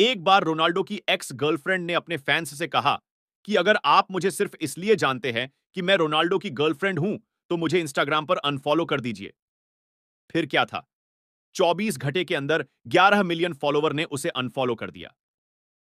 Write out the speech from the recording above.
एक बार रोनाल्डो की एक्स गर्लफ्रेंड ने अपने फैंस से कहा कि अगर आप मुझे सिर्फ इसलिए जानते हैं कि मैं रोनाल्डो की गर्लफ्रेंड हूं तो मुझे इंस्टाग्राम पर अनफॉलो कर दीजिए फिर क्या था 24 घंटे के अंदर 11 मिलियन फॉलोवर ने उसे अनफॉलो कर दिया